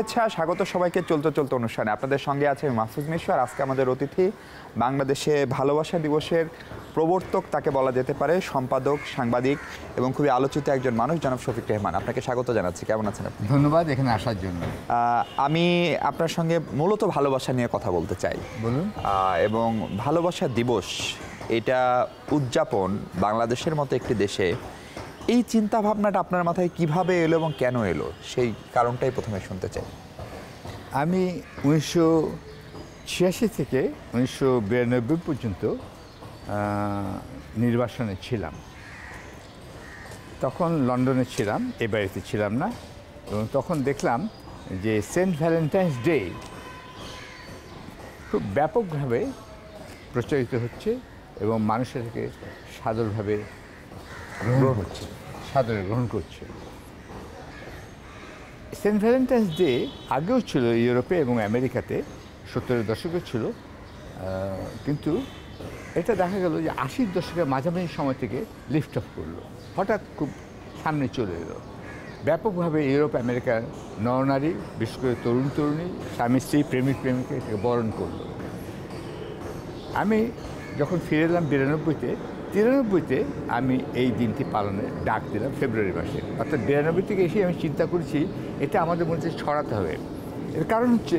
শুভেচ্ছা স্বাগত সবাইকে চলতে চলতে অনুষ্ঠানে আপনাদের সঙ্গে আছে মাহফুজ মিশ্বর আজকে আমাদের অতিথি বাংলাদেশে ভালোবাসা দিবসের প্রবর্তক তাকে বলা যেতে পারে সম্পাদক সাংবাদিক এবং খুবই আলোচিত একজন মানুষ জনাব শফিক রেহমান আপনাকে স্বাগত জানাচ্ছি কেমন আছেন আপনি ধন্যবাদ এখানে আসার জন্য আমি আপনার সঙ্গে মূলত ভালোবাসা নিয়ে কথা বলতে চাই বলুন এবং ভালোবাসা দিবস এটা উদযাপন বাংলাদেশের মতো একটি দেশে এই চিন্তা ভাবনাটা আপনার মাথায় কিভাবে এলো এবং কেন এলো সেই কারণটাই প্রথমে শুনতে চাই আমি উনিশশো ছিয়াশি থেকে উনিশশো বিরানব্বই পর্যন্ত নির্বাসনে ছিলাম তখন লন্ডনে ছিলাম এ বাড়িতে ছিলাম না এবং তখন দেখলাম যে সেন্ট ভ্যালেন্টাইন্স ডে খুব ব্যাপকভাবে প্রচারিত হচ্ছে এবং মানুষের সাদরভাবে গ্রহণ হচ্ছে সাদরে গ্রহণ করছে সেন্ট ভ্যালেন্টাইন্স ডে আগেও ছিল ইউরোপে এবং আমেরিকাতে সত্তরের দশকে ছিল কিন্তু এটা দেখা গেল যে আশির দশকের মাঝামাঝি সময় থেকে লিফট অফ করলো হঠাৎ খুব সামনে চলে এলো ব্যাপকভাবে ইউরোপ আমেরিকার নরনারী বিশেষ করে তরুণ তরুণী স্বামী স্ত্রী প্রেমিক প্রেমিকে বরণ করলো আমি যখন ফিরে এলাম বিরানব্বইতে তিরানব্বইতে আমি এই দিনটি পালনের ডাক দিলাম ফেব্রুয়ারি মাসে অর্থাৎ বিরানব্বই থেকে এসে আমি চিন্তা করছি এটা আমাদের মধ্যে ছড়াতে হবে এর কারণ হচ্ছে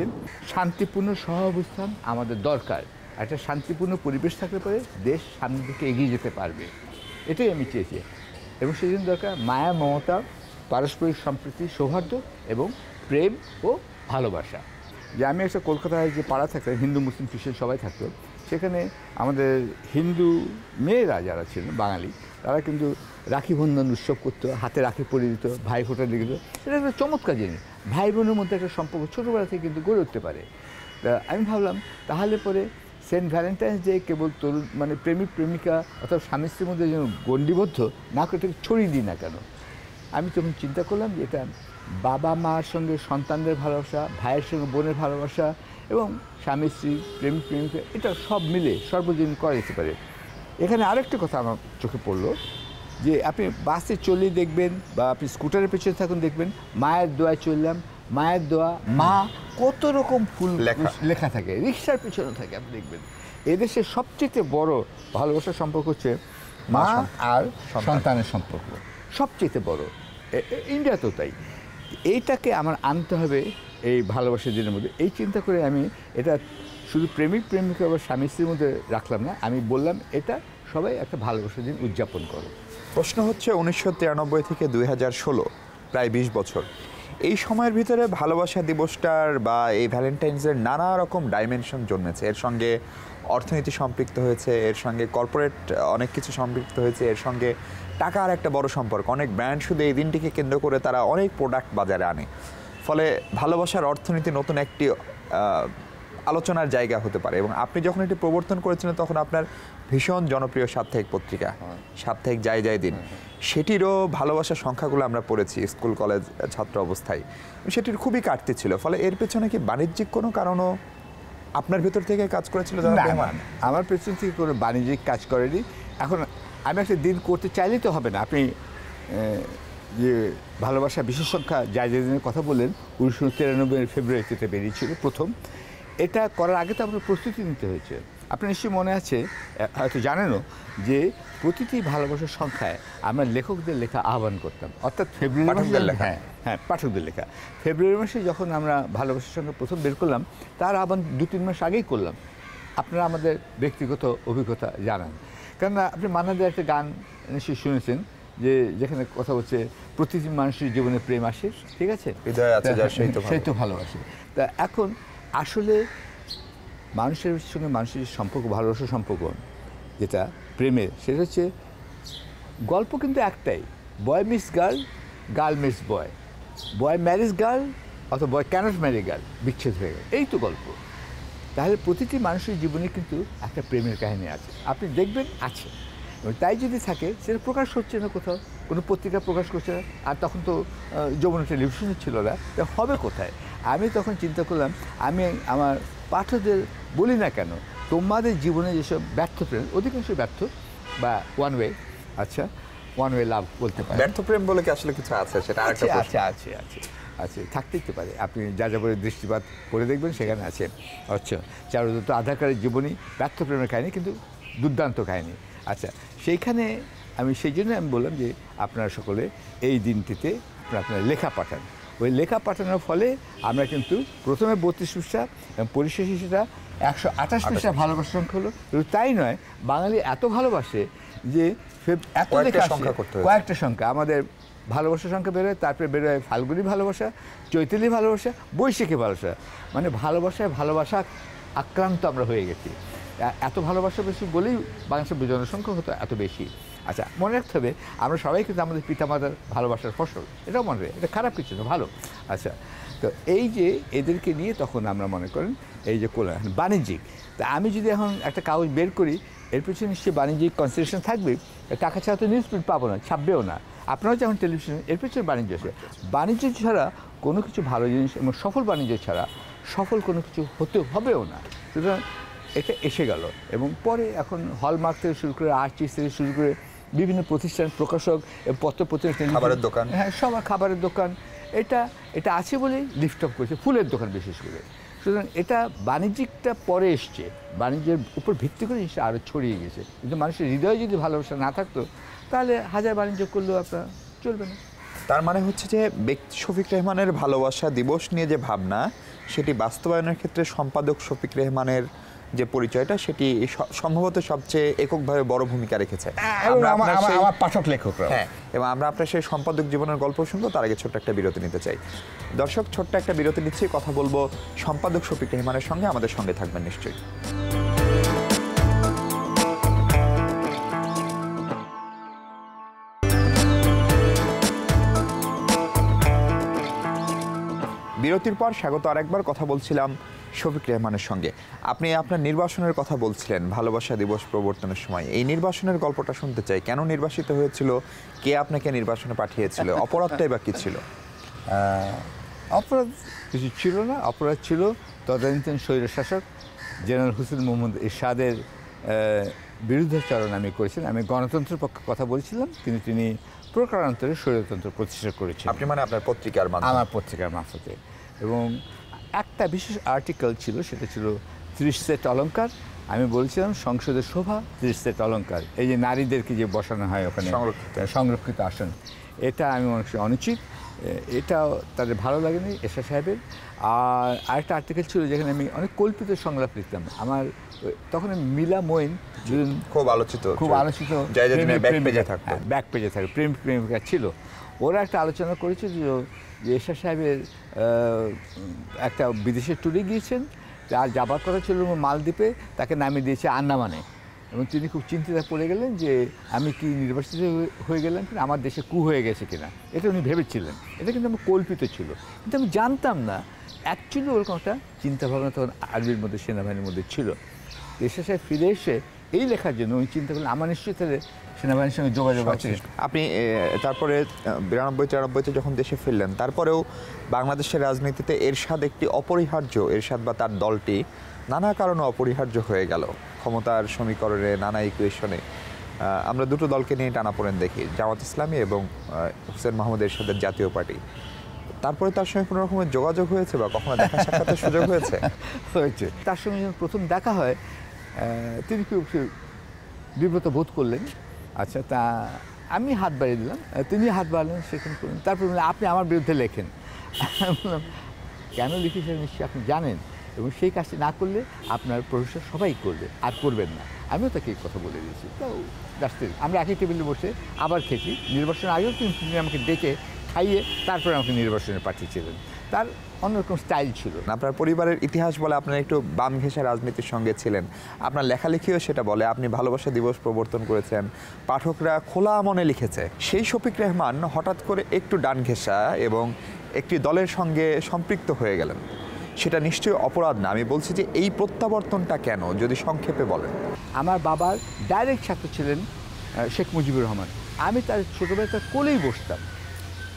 শান্তিপূর্ণ সহ অবস্থান আমাদের দরকার একটা শান্তিপূর্ণ পরিবেশ থাকলে পরে দেশ সামনের দিকে এগিয়ে যেতে পারবে এটাই আমি চেয়েছি এবং সেই জন্য দরকার মায়া মমতা পারস্পরিক সম্প্রীতি সৌহার্দ্য এবং প্রেম ও ভালোবাসা যে আমি একটা কলকাতায় যে পাড়া থাকতাম হিন্দু মুসলিম খ্রিস্টান সবাই থাকতো সেখানে আমাদের হিন্দু মেয়েরা যারা ছিলেন বাঙালি তারা কিন্তু রাখি বন্ধন উৎসব করতো হাতে রাখি পরে দিত ভাই ফোটা দিয়ে দিত সেটা একটা চমৎকার জিনিস ভাই বোনের মধ্যে একটা সম্পর্ক ছোটোবেলা থেকে কিন্তু গড়ে উঠতে পারে তা আমি ভাবলাম তাহলে পরে সেন্ট ভ্যালেন্টাইন্স ডে কেবল তরুণ মানে প্রেমিক প্রেমিকা অথবা স্বামী স্ত্রীর মধ্যে যেন গণ্ডিবদ্ধ না করে ছড়িয়ে দিই না কেন আমি তখন চিন্তা করলাম যে এটা বাবা মার সঙ্গে সন্তানদের ভালোবাসা ভাইয়ের সঙ্গে বোনের ভালোবাসা এবং স্বামী স্ত্রী প্রেম প্রেম এটা সব মিলে সর্বজনীন করা যেতে পারে এখানে আরেকটা কথা আমার চোখে পড়লো যে আপনি বাসে চলে দেখবেন বা আপনি স্কুটারের পেছনে থাকুন দেখবেন মায়ের দোয়ায় চললাম মায়ের দোয়া মা কত রকম ফুল লেখা থাকে রিক্সার পেছনে থাকে আপনি দেখবেন এদেশে সবচেয়ে বড় ভালোবাসার সম্পর্ক হচ্ছে মা আর সন্তানের সম্পর্ক সবচেয়ে বড় ইন্ডিয়াতেও তাই এইটাকে আমার আনতে হবে এই ভালোবাসার দিনের মধ্যে এই চিন্তা করে আমি এটা শুধু প্রেমিক প্রেমিকা বা স্বামী স্ত্রীর মধ্যে রাখলাম না আমি বললাম এটা সবাই একটা ভালোবাসার দিন উদযাপন করো প্রশ্ন হচ্ছে উনিশশো থেকে দুই প্রায় ২০ বছর এই সময়ের ভিতরে ভালোবাসা দিবসটার বা এই ভ্যালেন্টাইন্সের নানা রকম ডাইমেনশন জন্মেছে এর সঙ্গে অর্থনীতি সম্পৃক্ত হয়েছে এর সঙ্গে কর্পোরেট অনেক কিছু সম্পৃক্ত হয়েছে এর সঙ্গে টাকার একটা বড় সম্পর্ক অনেক ব্র্যান্ড শুধু এই দিনটিকে কেন্দ্র করে তারা অনেক প্রোডাক্ট বাজারে আনে ফলে ভালোবাসার অর্থনীতি নতুন একটি আলোচনার জায়গা হতে পারে এবং আপনি যখন এটি প্রবর্তন করেছিলেন তখন আপনার ভীষণ জনপ্রিয় সাপ্তাহিক পত্রিকা সাপ্তাহিক যাই যাই দিন হ্যাঁ, হ্যাঁ। সেটিরও ভালোবাসার সংখ্যাগুলো আমরা পড়েছি স্কুল কলেজ ছাত্র অবস্থায় সেটির খুবই কাটতে ছিল ফলে এর পেছনে কি বাণিজ্যিক কোনো কারণও আপনার ভেতর থেকে কাজ করেছিল আমার পেছন থেকে কোনো বাণিজ্যিক কাজ করেনি এখন আমি একটা দিন করতে চাইলেই তো হবে না আপনি যে ভালোবাসা বিশেষ সংখ্যা যা দিনের কথা বললেন উনিশশো তিরানব্বই ফেব্রুয়ারিতে বেরিয়েছিল প্রথম এটা করার আগে তো আপনার প্রস্তুতি নিতে হয়েছে আপনার নিশ্চয়ই মনে আছে হয়তো জানেনও যে প্রতিটি ভালোবাসার সংখ্যায় আমরা লেখকদের লেখা আহ্বান করতাম অর্থাৎ ফেব্রুয়ারি মাসের লেখা হ্যাঁ পাঠকদের লেখা ফেব্রুয়ারি মাসে যখন আমরা ভালোবাসার সংখ্যা প্রথম বের করলাম তার আহ্বান দু তিন মাস আগেই করলাম আপনারা আমাদের ব্যক্তিগত অভিজ্ঞতা জানান কেননা আপনি মানাদের একটা গান নিশ্চয়ই শুনেছেন যে যেখানে কথা হচ্ছে প্রতিটি মানুষের জীবনে প্রেম আসে ঠিক আছে হৃদয় আছে সেই তো ভালোবাসে তা এখন আসলে মানুষের সঙ্গে মানুষের সম্পর্ক ভালোবাসার সম্পর্ক যেটা প্রেমের সেটা হচ্ছে গল্প কিন্তু একটাই boy miss girl girl miss boy boy marriage girl অথবা বয় ক্যানট ম্যারেজ গার্ল বিচ্ছেদ হয়ে গেল এই তো গল্প তাহলে প্রতিটি মানুষের জীবনে কিন্তু একটা প্রেমের কাহিনী আছে আপনি দেখবেন আছে তাই যদি থাকে সেটা প্রকাশ হচ্ছে না কোথাও কোনো পত্রিকা প্রকাশ করছে না আর তখন তো যমুনা টেলিভিশনে ছিল না তা হবে কোথায় আমি তখন চিন্তা করলাম আমি আমার পাঠকদের বলি না কেন তোমাদের জীবনে যেসব ব্যর্থ প্রেম অধিকাংশ ব্যর্থ বা ওয়ান ওয়ে আচ্ছা ওয়ান ওয়ে লাভ বলতে পারে ব্যর্থ প্রেম বলে কি আসলে কিছু আছে সেটা আছে আছে আছে আছে আছে থাকতেই তো পারে আপনি যা যাবতীয় দৃষ্টিপাত করে দেখবেন সেখানে আছে আচ্ছা চারুদত্ত কার্ডের জীবনী ব্যর্থ প্রেমের কাহিনী কিন্তু দুর্দান্ত কাহিনী আচ্ছা সেইখানে আমি সেই জন্য আমি বললাম যে আপনারা সকলে এই দিনটিতে আপনারা লেখা পাঠান ওই লেখা পাঠানোর ফলে আমরা কিন্তু প্রথমে বত্রিশ পৃষ্ঠা এবং পরিশেষে সেটা একশো আঠাশ পৃষ্ঠা ভালোবাসা সংখ্যা হলো শুধু তাই নয় বাঙালি এত ভালোবাসে যে এত লেখা কয়েকটা সংখ্যা আমাদের ভালোবাসার সংখ্যা বেরোয় তারপরে বেরোয় ফাল্গুনি ভালোবাসা চৈতালি ভালোবাসা বৈশাখী ভালোবাসা মানে ভালোবাসায় ভালোবাসা আক্রান্ত আমরা হয়ে গেছি এত ভালোবাসা বেশি বলেই বাংলাদেশের জনসংখ্যা হতো এত বেশি আচ্ছা মনে রাখতে হবে আমরা সবাই কিন্তু আমাদের পিতামাতার ভালোবাসার ফসল এটাও মনে রাখি এটা খারাপ কিছু না ভালো আচ্ছা তো এই যে এদেরকে নিয়ে তখন আমরা মনে করেন এই যে কোলা বাণিজ্যিক তা আমি যদি এখন একটা কাগজ বের করি এর পিছনে নিশ্চয়ই বাণিজ্যিক কনসিডারেশন থাকবে টাকা ছাড়া তো নিউজ প্রিন্ট পাবো না ছাপবেও না আপনারাও যখন টেলিভিশন এর পিছনে বাণিজ্য আছে বাণিজ্য ছাড়া কোনো কিছু ভালো জিনিস এবং সফল বাণিজ্য ছাড়া সফল কোনো কিছু হতে হবেও না সুতরাং এটা এসে গেল এবং পরে এখন হলমার্ক থেকে শুরু করে আর্চিস থেকে শুরু করে বিভিন্ন প্রতিষ্ঠান প্রকাশক পত্র প্রতিষ্ঠান খাবারের দোকান হ্যাঁ সবার খাবারের দোকান এটা এটা আছে বলেই লিফট আপ করেছে ফুলের দোকান বিশেষ করে সুতরাং এটা বাণিজ্যিকটা পরে এসছে বাণিজ্যের উপর ভিত্তি করে জিনিসটা আরও ছড়িয়ে গেছে কিন্তু মানুষের হৃদয়ে যদি ভালোবাসা না থাকতো তাহলে হাজার বাণিজ্য করলেও আপনার চলবে না তার মানে হচ্ছে যে ব্যক্তি শফিক রেহমানের ভালোবাসা দিবস নিয়ে যে ভাবনা সেটি বাস্তবায়নের ক্ষেত্রে সম্পাদক শফিক রেহমানের যে পরিচয়টা সেটি সম্ভবত সবচেয়ে এককভাবে বড় ভূমিকা রেখেছে হ্যাঁ, আমার পাঠক লেখক হ্যাঁ, এবং আমরা আপনার সেই সম্পাদক জীবনের গল্প শুনবো তার আগে ছোট্ট একটা বিরতি নিতে চাই দর্শক ছোট্ট একটা বিরতি নিচ্ছি কথা বলবো সম্পাদক শফিক রেহমানের সঙ্গে আমাদের সঙ্গে থাকবেন নিশ্চয়ই বিরতির পর স্বাগত আরেকবার কথা বলছিলাম শফিক রেহমানের সঙ্গে আপনি আপনার নির্বাসনের কথা বলছিলেন ভালোবাসা দিবস প্রবর্তনের সময় এই নির্বাসনের গল্পটা শুনতে চাই কেন নির্বাসিত হয়েছিল কে আপনাকে নির্বাসনে পাঠিয়েছিল অপরাধটাই বা কী ছিল অপরাধ কিছু ছিল না অপরাধ ছিল তদানীতন শাসক জেনারেল হুসেন মোহাম্মদ ইরশাদের বিরুদ্ধাচরণ আমি করেছিলাম আমি গণতন্ত্রের পক্ষে কথা বলেছিলাম কিন্তু তিনি প্রকারান্তরে শৈরতন্ত্র প্রতিষ্ঠা করেছিলেন আপনি মানে আপনার পত্রিকার আমার পত্রিকার মারফতে এবং একটা বিশেষ আর্টিকেল ছিল সেটা ছিল ত্রিশ সেট অলঙ্কার আমি বলছিলাম সংসদের শোভা ত্রিশ সেট অলঙ্কার এই যে নারীদেরকে যে বসানো হয় ওখানে সংরক্ষিত আসন এটা আমি অনেক অনুচিত এটাও তাদের ভালো লাগেনি এশা সাহেবের আর আরেকটা আর্টিকেল ছিল যেখানে আমি অনেক কল্পিত সংলাপ লিখতাম আমার তখন মিলা মোয়েন খুব আলোচিত খুব আলোচিত ব্যাক পেজে থাকে ব্যাক পেজে প্রেম প্রেমিকা ছিল ওরা একটা আলোচনা করেছিল যে এরশাদ সাহেবের একটা বিদেশে ট্যুরে গিয়েছেন আর যাবার কথা ছিল মালদ্বীপে তাকে নামিয়ে দিয়েছে আন্নামানে এবং তিনি খুব চিন্তিত পড়ে গেলেন যে আমি কি নির্বাচিত হয়ে গেলাম কিনা আমার দেশে কু হয়ে গেছে কিনা এটা উনি ভেবেছিলেন এটা কিন্তু আমার কল্পিত ছিল কিন্তু আমি জানতাম না অ্যাকচুয়ালি ওরকম একটা চিন্তাভাবনা তখন আর্মির মধ্যে সেনাবাহিনীর মধ্যে ছিল এসে সাহেব ফিরে এসে এই লেখার জন্য ওই চিন্তা করলেন আমার নিশ্চয়ই তাহলে সেনাবাহিনীর সঙ্গে যোগাযোগ আছে আপনি তারপরে বিরানব্বই তিরানব্বইতে যখন দেশে ফিরলেন তারপরেও বাংলাদেশের রাজনীতিতে এরশাদ একটি অপরিহার্য এরশাদ বা তার দলটি নানা কারণে অপরিহার্য হয়ে গেল ক্ষমতার সমীকরণে নানা ইকুয়েশনে আমরা দুটো দলকে নিয়ে টানাপোড়েন দেখি জামাত ইসলামী এবং হুসেন মাহমুদ এরশাদের জাতীয় পার্টি তারপরে তার সঙ্গে কোনো রকমের যোগাযোগ হয়েছে বা কখনো দেখা সাক্ষাতের সুযোগ হয়েছে হয়েছে তার সঙ্গে যখন প্রথম দেখা হয় তিনি কি বিব্রত বোধ করলেন আচ্ছা তা আমি হাত বাড়িয়ে দিলাম তিনি হাত বাড়লেন সেখানে করলেন তারপর আপনি আমার বিরুদ্ধে লেখেন বললাম কেন লিখি নিশ্চয়ই আপনি জানেন এবং সেই কাজটি না করলে আপনার প্রফেসর সবাই করবে আর করবেন না আমিও তাকে কথা বলে দিয়েছি তো ডাস্টিন আমরা একই টেবিলে বসে আবার খেয়েছি নির্বাচন আগেও তিনি আমাকে ডেকে খাইয়ে তারপরে আমাকে নির্বাচনে পাঠিয়েছিলেন তার অন্যরকম স্টাইল ছিল আপনার পরিবারের ইতিহাস বলে আপনার একটু বাম ঘেঁষা রাজনীতির সঙ্গে ছিলেন আপনার লেখালেখিও সেটা বলে আপনি ভালোবাসা দিবস প্রবর্তন করেছেন পাঠকরা খোলা মনে লিখেছে সেই শফিক রেহমান হঠাৎ করে একটু ডান ঘেঁষা এবং একটি দলের সঙ্গে সম্পৃক্ত হয়ে গেলেন সেটা নিশ্চয়ই অপরাধ না আমি বলছি যে এই প্রত্যাবর্তনটা কেন যদি সংক্ষেপে বলেন আমার বাবার ডাইরেক্ট ছাত্র ছিলেন শেখ মুজিবুর রহমান আমি তার ছোটোবেলায় তার কোলেই বসতাম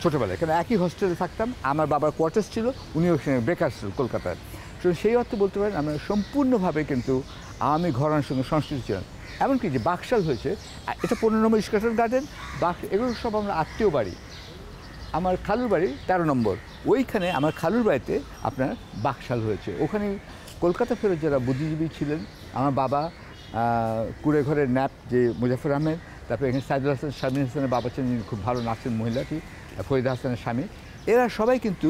ছোটোবেলায় কেন একই হোস্টেলে থাকতাম আমার বাবার কোয়ার্টার্স ছিল উনি ওখানে বেকার ছিল কলকাতায় তো সেই অর্থে বলতে পারেন আমরা সম্পূর্ণভাবে কিন্তু আমি ঘরানোর সঙ্গে সংস্কৃতি ছিলাম এমনকি যে বাকশাল হয়েছে এটা পনেরো নম্বর ইস্কাশন গার্ডেন বাক এগুলো সব আমরা আত্মীয় বাড়ি আমার খালুর বাড়ি তেরো নম্বর ওইখানে আমার খালুর বাড়িতে আপনার বাকশাল হয়েছে ওখানে কলকাতা ফেরত যারা বুদ্ধিজীবী ছিলেন আমার বাবা কুড়ে ঘরের ন্যাপ যে মুজাফর আহমেদ তারপরে এখানে সাইদুল হাসান শামিন হাসানের বাবা ছিলেন খুব ভালো নাচের মহিলাটি ফরিদ হাসানের স্বামী এরা সবাই কিন্তু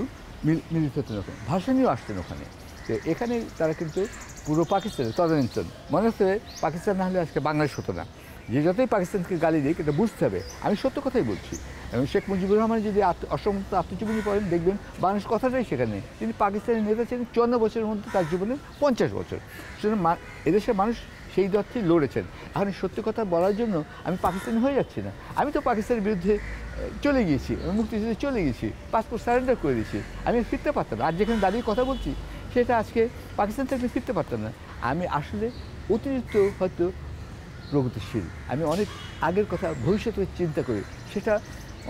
মিলিত হতেন ওখানে ভাষণীয় আসতেন ওখানে তো এখানে তারা কিন্তু পুরো পাকিস্তানে তদানীন্তন মনে হচ্ছে পাকিস্তান না হলে আজকে বাংলাদেশ হতো না যে যতই পাকিস্তানকে গালি দিই কিন্তু বুঝতে হবে আমি সত্য কথাই বলছি এবং শেখ মুজিবুর রহমান যদি অসম্মত আত্মজীবনী পড়েন দেখবেন বাংলাদেশ কথাটাই সেখানে তিনি পাকিস্তানের নেতা ছিলেন চুয়ান্ন বছরের মধ্যে তার জীবনে পঞ্চাশ বছর সুতরাং এদেশের মানুষ সেই দ্বন্দ্বে লড়েছেন এখন সত্যি কথা বলার জন্য আমি পাকিস্তানি হয়ে যাচ্ছি না আমি তো পাকিস্তানের বিরুদ্ধে চলে গিয়েছি মুক্তিযুদ্ধে চলে গিয়েছি পাসপোর্ট সারেন্ডার করে দিয়েছি আমি ফিরতে পারতাম আর যেখানে দাঁড়িয়ে কথা বলছি সেটা আজকে পাকিস্তান থেকে ফিরতে পারতাম না আমি আসলে অতিরিক্ত হয়তো প্রগতিশীল আমি অনেক আগের কথা ভবিষ্যতের চিন্তা করি সেটা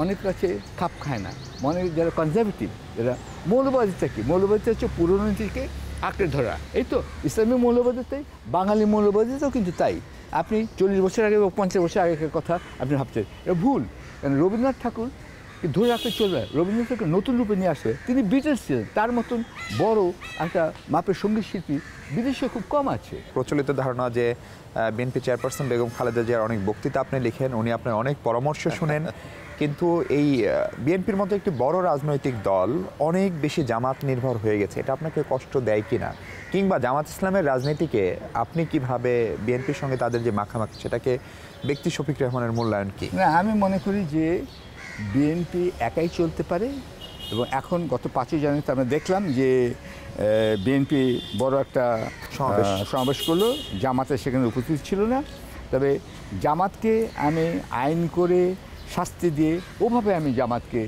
অনেক কাছে খাপ খায় না মনে যারা কনজারভেটিভ যারা মৌলবাদিতা কি মৌলবাদিতা হচ্ছে পুরনো নীতিকে আঁকড়ে ধরা এই তো ইসলামী মৌলবাদের তাই বাঙালি মৌলবাদিতেও কিন্তু তাই আপনি চল্লিশ বছর আগে বা পঞ্চাশ বছর আগেকার কথা আপনি ভাবছেন এটা ভুল কারণ রবীন্দ্রনাথ ঠাকুর ধরে রাখতে চলবে রবীন্দ্রনাথ ঠাকুর নতুন রূপে নিয়ে আসে তিনি বিটেলস ছিলেন তার মতন বড় একটা মাপের সঙ্গীত শিল্পী বিদেশে খুব কম আছে প্রচলিত ধারণা যে বিএনপি চেয়ারপারসন বেগম খালেদা জিয়ার অনেক বক্তৃতা আপনি লিখেন উনি আপনার অনেক পরামর্শ শুনেন কিন্তু এই বিএনপির মতো একটি বড় রাজনৈতিক দল অনেক বেশি জামাত নির্ভর হয়ে গেছে এটা আপনাকে কষ্ট দেয় কি না কিংবা জামাত ইসলামের রাজনীতিকে আপনি কিভাবে বিএনপির সঙ্গে তাদের যে মাখামাখি সেটাকে ব্যক্তি শফিক রহমানের মূল্যায়ন কি না আমি মনে করি যে বিএনপি একাই চলতে পারে এবং এখন গত পাঁচই জানুয়ারিতে আমরা দেখলাম যে বিএনপি বড় একটা সমাবেশ করলো জামাতের সেখানে উপস্থিত ছিল না তবে জামাতকে আমি আইন করে শাস্তি দিয়ে ওভাবে আমি জামাতকে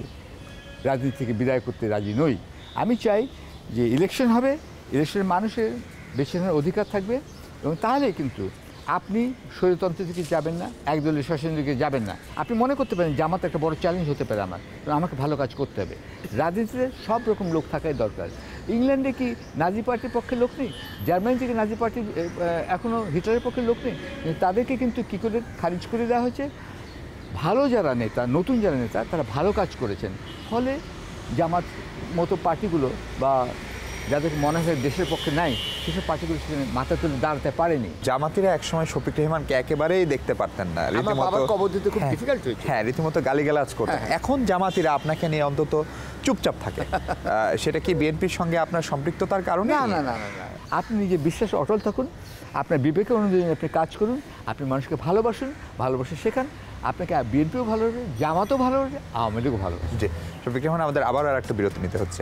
রাজনীতি থেকে বিদায় করতে রাজি নই আমি চাই যে ইলেকশন হবে ইলেকশনের মানুষের বেছে নেওয়ার অধিকার থাকবে এবং তাহলে কিন্তু আপনি স্বৈরতন্ত্র থেকে যাবেন না একদলীয় শাসন দিকে যাবেন না আপনি মনে করতে পারেন জামাত একটা বড় চ্যালেঞ্জ হতে পারে আমার আমাকে ভালো কাজ করতে হবে রাজনীতিতে সব রকম লোক থাকাই দরকার ইংল্যান্ডে কি নাজি পার্টির পক্ষে লোক নেই জার্মানি থেকে নাজি পার্টির এখনও হিটলারের পক্ষে লোক নেই তাদেরকে কিন্তু কী করে খারিজ করে দেওয়া হয়েছে ভালো যারা নেতা নতুন যারা নেতা তারা ভালো কাজ করেছেন ফলে জামাত মতো পার্টিগুলো বা যাদের মনে হয় দেশের পক্ষে নাই সেসব পার্টিগুলো সেখানে মাথা তুলে দাঁড়াতে পারেনি জামাতিরা একসময় শফিক রহমানকে একেবারেই দেখতে পারতেন না রীতিমতো খুব ডিফিকাল্ট হ্যাঁ, হ্যাঁ রীতিমতো গালিগালাজ করতেন হ্যাঁ, হ্যাঁ। এখন জামাতিরা আপনাকে নিয়ে অন্তত চুপচাপ থাকে সেটা কি বিএনপির সঙ্গে আপনার সম্পৃক্ততার কারণে না না না না আপনি নিজে বিশ্বাস অটল থাকুন আপনার বিবেকের অনুযায়ী আপনি কাজ করুন আপনি মানুষকে ভালোবাসুন ভালোবাসে শেখান আপনাকে বিএনপিও ভালো হবে জামাতও ভালো হবে আওয়ামী লীগও ভালো জি সফিক রহমান আমাদের আবারও আর একটা বিরতি নিতে হচ্ছে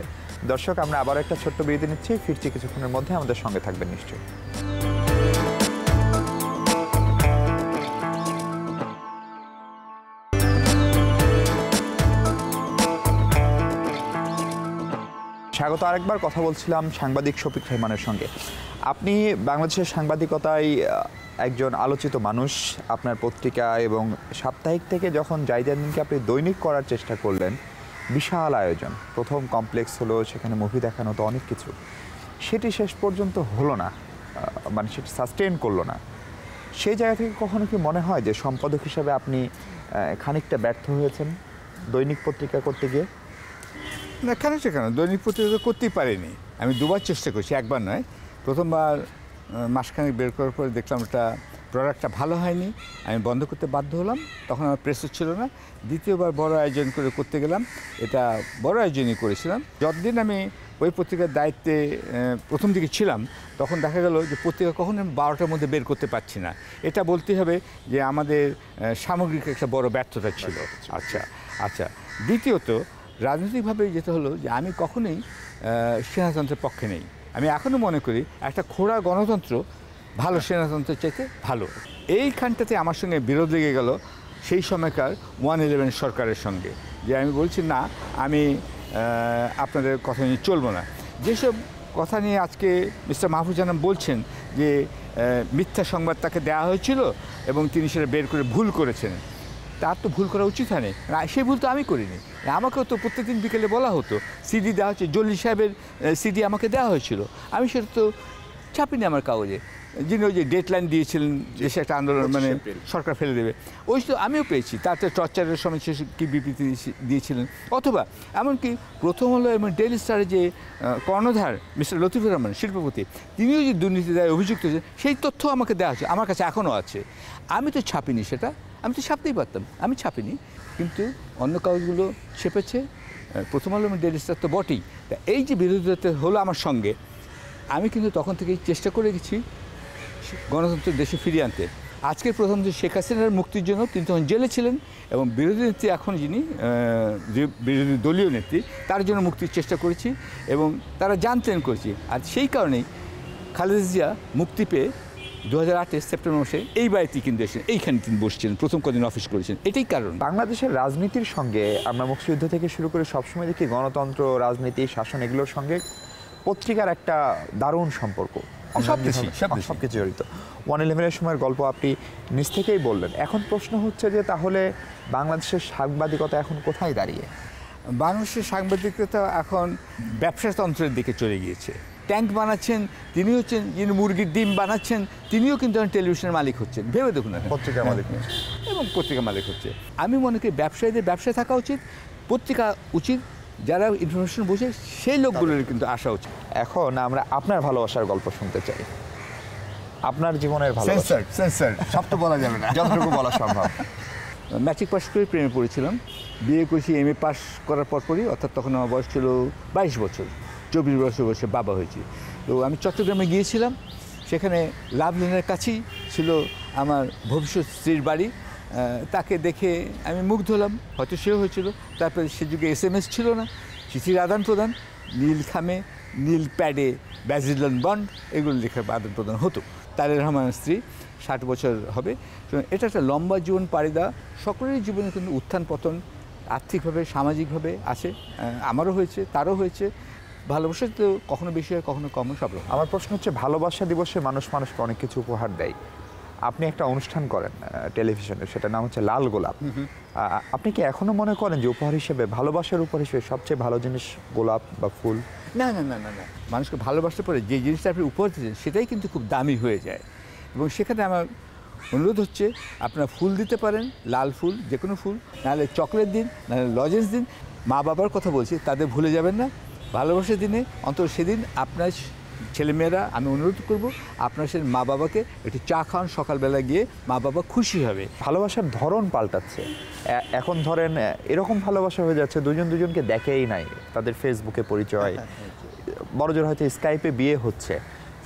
দর্শক আমরা আবার একটা ছোট্ট বিরতি নিচ্ছি ফিরছি কিছুক্ষণের মধ্যে আমাদের সঙ্গে থাকবেন নিশ্চয়ই স্বাগত আরেকবার কথা বলছিলাম সাংবাদিক শফিক রহমানের সঙ্গে আপনি বাংলাদেশের সাংবাদিকতায় একজন আলোচিত মানুষ আপনার পত্রিকা এবং সাপ্তাহিক থেকে যখন জাইদার দিনকে আপনি দৈনিক করার চেষ্টা করলেন বিশাল আয়োজন প্রথম কমপ্লেক্স হলো সেখানে মুভি দেখানো তো অনেক কিছু সেটি শেষ পর্যন্ত হলো না মানে সেটি সাস্টেন করলো না সেই জায়গা থেকে কখনো কি মনে হয় যে সম্পাদক হিসাবে আপনি খানিকটা ব্যর্থ হয়েছেন দৈনিক পত্রিকা করতে গিয়ে না কেন সেখানে দৈনিক প্রতিযোগিতা করতেই পারিনি আমি দুবার চেষ্টা করছি একবার নয় প্রথমবার মাসখানে বের করার পরে দেখলাম ওটা প্রোডাক্টটা ভালো হয়নি আমি বন্ধ করতে বাধ্য হলাম তখন আমার প্রেসার ছিল না দ্বিতীয়বার বড় আয়োজন করে করতে গেলাম এটা বড় আয়োজনই করেছিলাম যতদিন আমি ওই পত্রিকার দায়িত্বে প্রথম দিকে ছিলাম তখন দেখা গেল যে পত্রিকা কখনো আমি বারোটার মধ্যে বের করতে পারছি না এটা বলতে হবে যে আমাদের সামগ্রিক একটা বড় ব্যর্থতা ছিল আচ্ছা আচ্ছা দ্বিতীয়ত রাজনৈতিকভাবে যেতে হলো যে আমি কখনোই সেনাতন্ত্রের পক্ষে নেই আমি এখনও মনে করি একটা খোড়া গণতন্ত্র ভালো সেনাতন্ত্রের চাইতে ভালো এইখানটাতে আমার সঙ্গে বিরোধ লেগে গেল সেই সময়কার ওয়ান ইলেভেন সরকারের সঙ্গে যে আমি বলছি না আমি আপনাদের কথা নিয়ে চলবো না যেসব কথা নিয়ে আজকে মিস্টার মাহফুজানাম বলছেন যে মিথ্যা সংবাদ তাকে দেওয়া হয়েছিল এবং তিনি সেটা বের করে ভুল করেছেন তার তো ভুল করা উচিত হয়নি সেই ভুল তো আমি করিনি আমাকেও তো প্রত্যেকদিন বিকেলে বলা হতো সিডি দেওয়া হচ্ছে জল্লি সাহেবের সিডি আমাকে দেওয়া হয়েছিল আমি সেটা তো ছাপিনি আমার কাগজে যিনি ওই যে ডেডলাইন দিয়েছিলেন সে একটা আন্দোলন মানে সরকার ফেলে দেবে ওই তো আমিও পেয়েছি তাতে টর্চারের সময় সে কী বিবৃতি দিয়েছিলেন অথবা এমনকি প্রথম হলো এবং ডেলি স্টারের যে কর্ণধার মিস্টার লতিফুর রহমান শিল্পপতি তিনিও যে দুর্নীতি দেয় অভিযুক্ত সেই তথ্য আমাকে দেওয়া হচ্ছে আমার কাছে এখনও আছে আমি তো ছাপিনি সেটা আমি তো ছাপতেই পারতাম আমি ছাপিনি কিন্তু অন্য কাগজগুলো ছেপেছে প্রথম আলো ডেলি স্টার তো বটেই তা এই যে বিরোধিতা হলো আমার সঙ্গে আমি কিন্তু তখন থেকেই চেষ্টা করে গেছি গণতন্ত্র দেশে ফিরিয়ে আনতে আজকের প্রথম যে শেখ হাসিনার মুক্তির জন্য তিনি তখন জেলে ছিলেন এবং বিরোধী নেত্রী এখন যিনি যে বিরোধী দলীয় নেত্রী তার জন্য মুক্তির চেষ্টা করেছি এবং তারা জানতেন করেছি আর সেই কারণেই খালেদা জিয়া মুক্তি পেয়ে দু হাজার আটের সেপ্টেম্বর মাসে এই বাড়িতে কিন্তু এসেছেন এইখানে তিনি বসছিলেন প্রথম কদিন অফিস করেছেন এটাই কারণ বাংলাদেশের রাজনীতির সঙ্গে আমরা মুক্তিযুদ্ধ থেকে শুরু করে সবসময় দেখি গণতন্ত্র রাজনীতি শাসন এগুলোর সঙ্গে পত্রিকার একটা দারুণ সম্পর্ক সব কিছু জড়িত ওয়ান ইলেভেনের সময়ের গল্প আপনি নিজ থেকেই বললেন এখন প্রশ্ন হচ্ছে যে তাহলে বাংলাদেশের সাংবাদিকতা এখন কোথায় দাঁড়িয়ে বাংলাদেশের সাংবাদিকতা এখন ব্যবসাতন্ত্রের দিকে চলে গিয়েছে ট্যাঙ্ক বানাচ্ছেন তিনি হচ্ছেন যিনি মুরগির ডিম বানাচ্ছেন তিনিও কিন্তু টেলিভিশনের মালিক হচ্ছেন ভেবে দেখুন পত্রিকা হ্যাঁ। মালিক এবং পত্রিকা মালিক হচ্ছে আমি মনে করি ব্যবসায়ীদের ব্যবসায় থাকা উচিত পত্রিকা উচিত যারা ইনফরমেশন বোঝে সেই লোকগুলোর কিন্তু আসা উচিত এখন আমরা আপনার ভালোবাসার গল্প শুনতে চাই আপনার জীবনের ভালোবাসা সব তো বলা যাবে না যতটুকু বলা সম্ভব ম্যাট্রিক পাস করে প্রেমে পড়েছিলাম বিয়ে করেছি এম এ পাস করার পরপরই অর্থাৎ তখন আমার বয়স ছিল বাইশ বছর চব্বিশ বছর বয়সে বাবা হয়েছি তো আমি চট্টগ্রামে গিয়েছিলাম সেখানে লাভলিনের কাছেই ছিল আমার ভবিষ্যৎ স্ত্রীর বাড়ি তাকে দেখে আমি মুগ্ধ হলাম হয়তো সেও হয়েছিল তারপরে সে যুগে এস এম এস ছিল না চিঠির আদান প্রদান নীল খামে নীল প্যাডে ব্যাজিলন বন্ড এগুলো লেখা আদান প্রদান হতো তারের রহমানের স্ত্রী ষাট বছর হবে এটা একটা লম্বা জীবন পাড়ি দেওয়া সকলেরই জীবনে কিন্তু উত্থান পতন আর্থিকভাবে সামাজিকভাবে আছে আমারও হয়েছে তারও হয়েছে ভালোবাসা তো কখনো বেশি হয় কখনো কম সব আমার প্রশ্ন হচ্ছে ভালোবাসা দিবসে মানুষ মানুষকে অনেক কিছু উপহার দেয় আপনি একটা অনুষ্ঠান করেন টেলিভিশনে সেটা নাম হচ্ছে লাল গোলাপ আপনি কি এখনো মনে করেন যে উপহার হিসেবে ভালোবাসার উপহার হিসেবে সবচেয়ে ভালো জিনিস গোলাপ বা ফুল না না না না না মানুষকে ভালোবাসতে পরে যে জিনিসটা আপনি উপহার দিচ্ছেন সেটাই কিন্তু খুব দামি হয়ে যায় এবং সেখানে আমার অনুরোধ হচ্ছে আপনারা ফুল দিতে পারেন লাল ফুল যে কোনো ফুল নাহলে চকলেট দিন নাহলে লজেন্স দিন মা বাবার কথা বলছি তাদের ভুলে যাবেন না ভালোবাসার দিনে অন্তত সেদিন আপনার ছেলেমেয়েরা আমি অনুরোধ করব আপনার সে মা বাবাকে একটু চা খাওয়ান সকালবেলা গিয়ে মা বাবা খুশি হবে ভালোবাসার ধরন পাল্টাচ্ছে এখন ধরেন এরকম ভালোবাসা হয়ে যাচ্ছে দুজন দুজনকে দেখেই নাই তাদের ফেসবুকে পরিচয় হ্যাঁ, হ্যাঁ, হ্যাঁ। বড়জোর হয়তো স্কাইপে বিয়ে হচ্ছে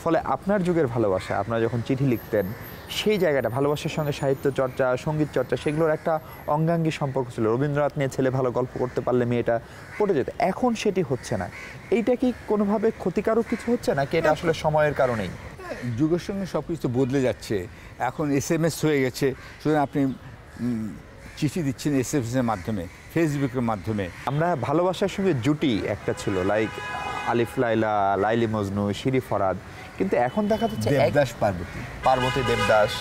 ফলে আপনার যুগের ভালোবাসা আপনারা যখন চিঠি লিখতেন সেই জায়গাটা ভালোবাসার সঙ্গে সাহিত্য চর্চা সঙ্গীত চর্চা সেগুলোর একটা অঙ্গাঙ্গী সম্পর্ক ছিল রবীন্দ্রনাথ নিয়ে ছেলে ভালো গল্প করতে পারলে মেয়েটা পড়ে যেত এখন সেটি হচ্ছে না এইটা কি কোনোভাবে ক্ষতিকারক কিছু হচ্ছে নাকি এটা আসলে সময়ের কারণেই যুগের সঙ্গে সব কিছু বদলে যাচ্ছে এখন এস এম এস হয়ে গেছে সুতরাং আপনি চিঠি দিচ্ছেন এস এম এসের মাধ্যমে ফেসবুকের মাধ্যমে আমরা ভালোবাসার সঙ্গে জুটি একটা ছিল লাইক আলিফ লাইলা লাইলি মজনু শিরি ফরাদ কিন্তু এখন দেখা যাচ্ছে দেবদাস পার্বতী পার্বতী দেবদাস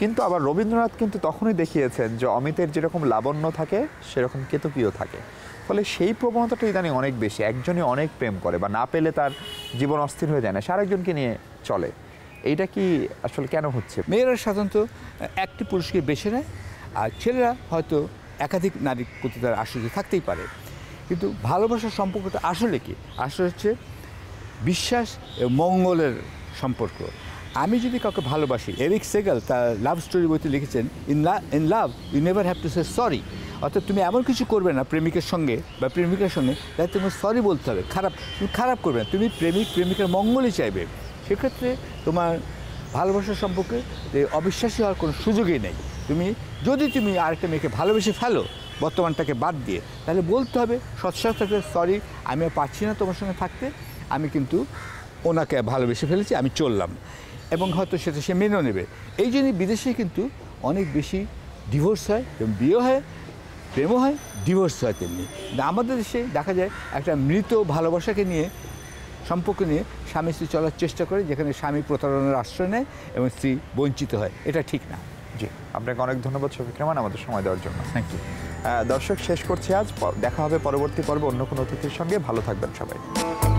কিন্তু আবার রবীন্দ্রনাথ কিন্তু তখনই দেখিয়েছেন যে অমিতের যেরকম লাবণ্য থাকে সেরকম কেতকীয় থাকে ফলে সেই প্রবণতাটা ইদানিং অনেক বেশি একজনই অনেক প্রেম করে বা না পেলে তার জীবন অস্থির হয়ে যায় না সে আরেকজনকে নিয়ে চলে এইটা কি আসলে কেন হচ্ছে মেয়েরা সাধারণত একটি পুরুষকে বেছে নেয় আর ছেলেরা হয়তো একাধিক নারী প্রতি তার আশ্চর্য থাকতেই পারে কিন্তু ভালোবাসার সম্পর্কটা আসলে কি আসলে হচ্ছে বিশ্বাস মঙ্গলের সম্পর্ক আমি যদি কাউকে ভালোবাসি এরিক সেগাল তার লাভ স্টোরি বইতে লিখেছেন in love in love you never have to say sorry অর্থাৎ তুমি এমন কিছু করবে না প্রেমিকের সঙ্গে বা প্রেমিকার সঙ্গে তাই তোমার সরি বলতে হবে খারাপ তুমি খারাপ করবে না তুমি প্রেমিক প্রেমিকার মঙ্গলই চাইবে সেক্ষেত্রে তোমার ভালোবাসার সম্পর্কে অবিশ্বাসী হওয়ার কোনো সুযোগই নেই তুমি যদি তুমি আরেকটা মেয়েকে ভালোবেসে ফেলো বর্তমানটাকে বাদ দিয়ে তাহলে বলতে হবে সৎসাহ সরি আমি পাচ্ছি না তোমার সঙ্গে থাকতে আমি কিন্তু ওনাকে ভালোবেসে ফেলেছি আমি চললাম এবং হয়তো সেটা সে মেনেও নেবে এই জন্যই বিদেশে কিন্তু অনেক বেশি ডিভোর্স হয় এবং বিয়ে হয় প্রেমও হয় ডিভোর্স হয় তেমনি আমাদের দেশে দেখা যায় একটা মৃত ভালোবাসাকে নিয়ে সম্পর্ক নিয়ে স্বামী স্ত্রী চলার চেষ্টা করে যেখানে স্বামী প্রতারণার আশ্রয় নেয় এবং স্ত্রী বঞ্চিত হয় এটা ঠিক না জি আপনাকে অনেক ধন্যবাদ শফিক কেমন আমাদের সময় দেওয়ার জন্য থ্যাংক ইউ দর্শক শেষ করছি আজ দেখা হবে পরবর্তী পর্বে অন্য কোনো অতিথির সঙ্গে ভালো থাকবেন সবাই